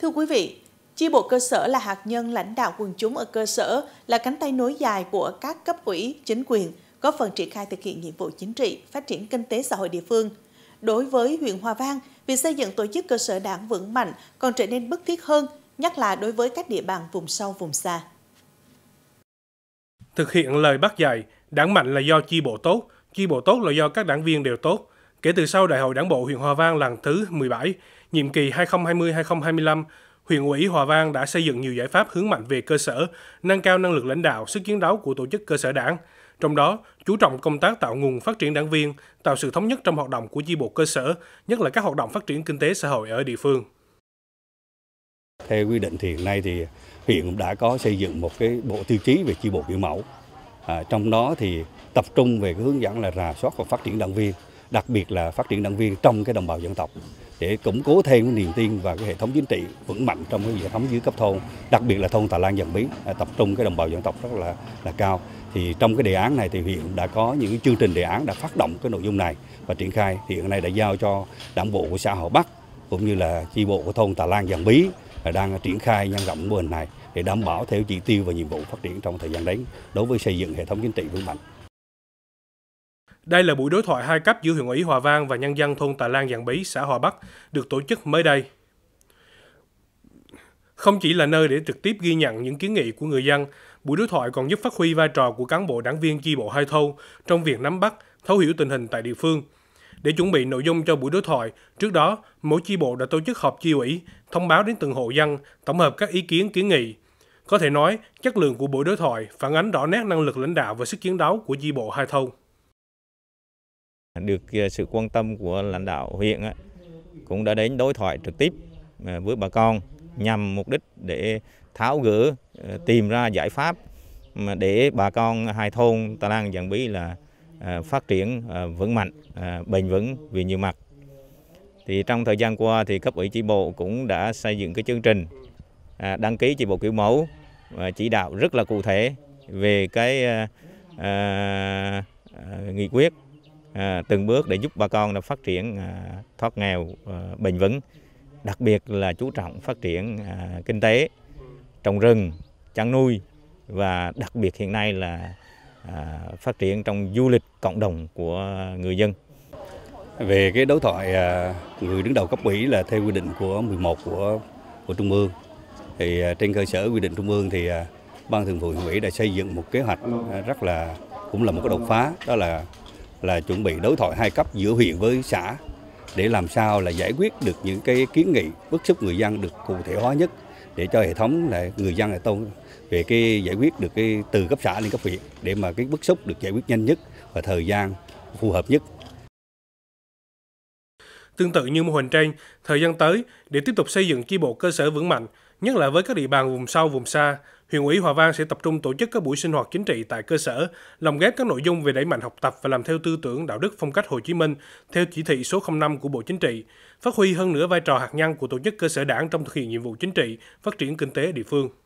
Thưa quý vị, Chi bộ cơ sở là hạt nhân lãnh đạo quần chúng ở cơ sở, là cánh tay nối dài của các cấp ủy, chính quyền, góp phần triển khai thực hiện nhiệm vụ chính trị, phát triển kinh tế xã hội địa phương. Đối với huyện Hòa Vang, việc xây dựng tổ chức cơ sở đảng vững mạnh còn trở nên bức thiết hơn, nhất là đối với các địa bàn vùng sâu, vùng xa. Thực hiện lời bác dạy, đảng mạnh là do chi bộ tốt, chi bộ tốt là do các đảng viên đều tốt, Kể từ sau Đại hội Đảng bộ huyện Hòa Vang lần thứ 17, nhiệm kỳ 2020-2025, huyện ủy Hòa Vang đã xây dựng nhiều giải pháp hướng mạnh về cơ sở, nâng cao năng lực lãnh đạo, sức chiến đấu của tổ chức cơ sở đảng. Trong đó, chú trọng công tác tạo nguồn phát triển đảng viên, tạo sự thống nhất trong hoạt động của chi bộ cơ sở, nhất là các hoạt động phát triển kinh tế xã hội ở địa phương. Theo quy định hiện nay thì huyện đã có xây dựng một cái bộ tiêu chí về chi bộ biểu mẫu. À, trong đó thì tập trung về cái hướng dẫn là rà soát và phát triển đảng viên đặc biệt là phát triển đảng viên trong cái đồng bào dân tộc để củng cố thêm cái niềm tin và cái hệ thống chính trị vững mạnh trong cái hệ thống dưới cấp thôn, đặc biệt là thôn Tà Lan Dần bí à, tập trung cái đồng bào dân tộc rất là là cao. Thì trong cái đề án này thì huyện đã có những chương trình đề án đã phát động cái nội dung này và triển khai. Thì hiện nay đã giao cho đảng bộ của xã hậu Bắc cũng như là chi bộ của thôn Tà Lan Dần Bí là đang triển khai nhân rộng mô hình này để đảm bảo theo chỉ tiêu và nhiệm vụ phát triển trong thời gian đến đối với xây dựng hệ thống chính trị vững mạnh. Đây là buổi đối thoại hai cấp giữa huyện ủy Hòa Vang và nhân dân thôn Tà Lan Giàng Bí, xã Hòa Bắc, được tổ chức mới đây. Không chỉ là nơi để trực tiếp ghi nhận những kiến nghị của người dân, buổi đối thoại còn giúp phát huy vai trò của cán bộ đảng viên chi bộ hai thôn trong việc nắm bắt, thấu hiểu tình hình tại địa phương. Để chuẩn bị nội dung cho buổi đối thoại, trước đó, mỗi chi bộ đã tổ chức họp chi ủy, thông báo đến từng hộ dân, tổng hợp các ý kiến kiến nghị. Có thể nói, chất lượng của buổi đối thoại phản ánh rõ nét năng lực lãnh đạo và sức chiến đấu của chi bộ hai thôn. Được à, sự quan tâm của lãnh đạo huyện cũng đã đến đối thoại trực tiếp à, với bà con nhằm mục đích để tháo gỡ, à, tìm ra giải pháp để bà con hai thôn Tà Lan Giảng Bí là phát triển vững mạnh, bền vững về nhiều mặt. Thì trong thời gian qua thì cấp ủy chi bộ cũng đã xây dựng cái chương trình đăng ký chi bộ kiểu mẫu và chỉ đạo rất là cụ thể về cái à, à, nghị quyết À, từng bước để giúp bà con là phát triển à, thoát nghèo à, bền vững đặc biệt là chú trọng phát triển à, kinh tế trồng rừng chăn nuôi và đặc biệt hiện nay là phát triển trong du lịch cộng đồng của người dân về cái đối thoại người đứng đầu cấp ủy là theo quy định của 11 của của trung ương thì trên cơ sở quy định trung ương thì ban thường vụ huyện ủy đã xây dựng một kế hoạch rất là cũng là một cái đột phá đó là là chuẩn bị đối thoại hai cấp giữa huyện với xã để làm sao là giải quyết được những cái kiến nghị bức xúc người dân được cụ thể hóa nhất để cho hệ thống là người dân là tôn về cái giải quyết được cái từ cấp xã lên cấp huyện để mà cái bức xúc được giải quyết nhanh nhất và thời gian phù hợp nhất. Tương tự như mô hình trên, thời gian tới, để tiếp tục xây dựng chi bộ cơ sở vững mạnh, Nhất là với các địa bàn vùng sâu, vùng xa, huyện ủy Hòa Vang sẽ tập trung tổ chức các buổi sinh hoạt chính trị tại cơ sở, lồng ghép các nội dung về đẩy mạnh học tập và làm theo tư tưởng đạo đức phong cách Hồ Chí Minh theo chỉ thị số 05 của Bộ Chính trị, phát huy hơn nữa vai trò hạt nhân của tổ chức cơ sở đảng trong thực hiện nhiệm vụ chính trị, phát triển kinh tế địa phương.